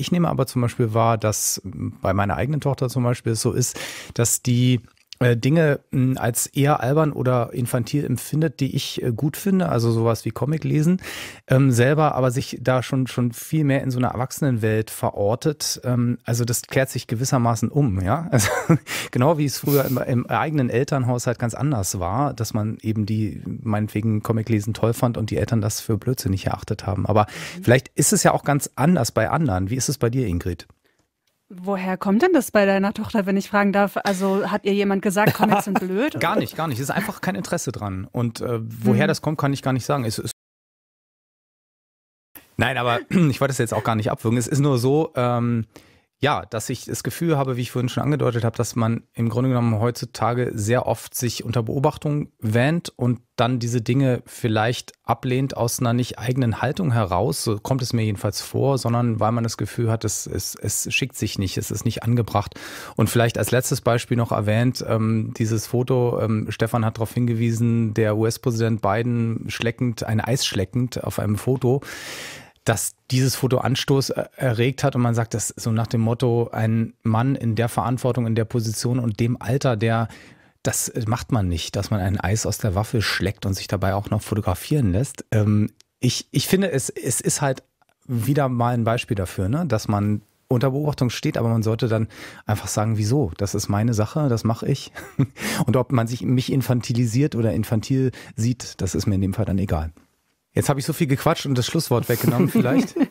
Ich nehme aber zum Beispiel wahr, dass ähm, bei meiner eigenen Tochter zum Beispiel es so ist, dass die äh, Dinge hm, als eher albern oder infantil empfindet, die ich äh, gut finde, also sowas wie Comic lesen, ähm, selber aber sich da schon, schon viel mehr in so einer Erwachsenenwelt verortet. Ähm, also das klärt sich gewissermaßen um, ja. Also, genau wie es früher im, im, eigenen Elternhaushalt ganz anders war, dass man eben die meinetwegen Comic lesen toll fand und die Eltern das für blödsinnig erachtet haben. Aber mhm. vielleicht ist es ja auch ganz anders bei anderen. Wie ist es bei dir, Ingrid? Woher kommt denn das bei deiner Tochter, wenn ich fragen darf? Also hat ihr jemand gesagt, komm jetzt sind blöd? gar nicht, gar nicht. Es ist einfach kein Interesse dran. Und äh, woher mhm. das kommt, kann ich gar nicht sagen. Es, es Nein, aber ich wollte es jetzt auch gar nicht abwürgen. Es ist nur so, ähm, ja, dass ich das Gefühl habe, wie ich vorhin schon angedeutet habe, dass man im Grunde genommen heutzutage sehr oft sich unter Beobachtung wähnt und dann diese Dinge vielleicht ablehnt aus einer nicht eigenen Haltung heraus, so kommt es mir jedenfalls vor, sondern weil man das Gefühl hat, es, es, es schickt sich nicht, es ist nicht angebracht. Und vielleicht als letztes Beispiel noch erwähnt, ähm, dieses Foto, ähm, Stefan hat darauf hingewiesen, der US-Präsident Biden schleckend, ein Eis schleckend auf einem Foto dass dieses Foto Anstoß äh, erregt hat und man sagt, das so nach dem Motto, ein Mann in der Verantwortung, in der Position und dem Alter, der das macht man nicht, dass man ein Eis aus der Waffe schlägt und sich dabei auch noch fotografieren lässt. Ähm, ich, ich finde, es, es ist halt wieder mal ein Beispiel dafür, ne? dass man unter Beobachtung steht, aber man sollte dann einfach sagen, wieso? Das ist meine Sache, das mache ich. Und ob man sich mich infantilisiert oder infantil sieht, das ist mir in dem Fall dann egal. Jetzt habe ich so viel gequatscht und das Schlusswort weggenommen vielleicht.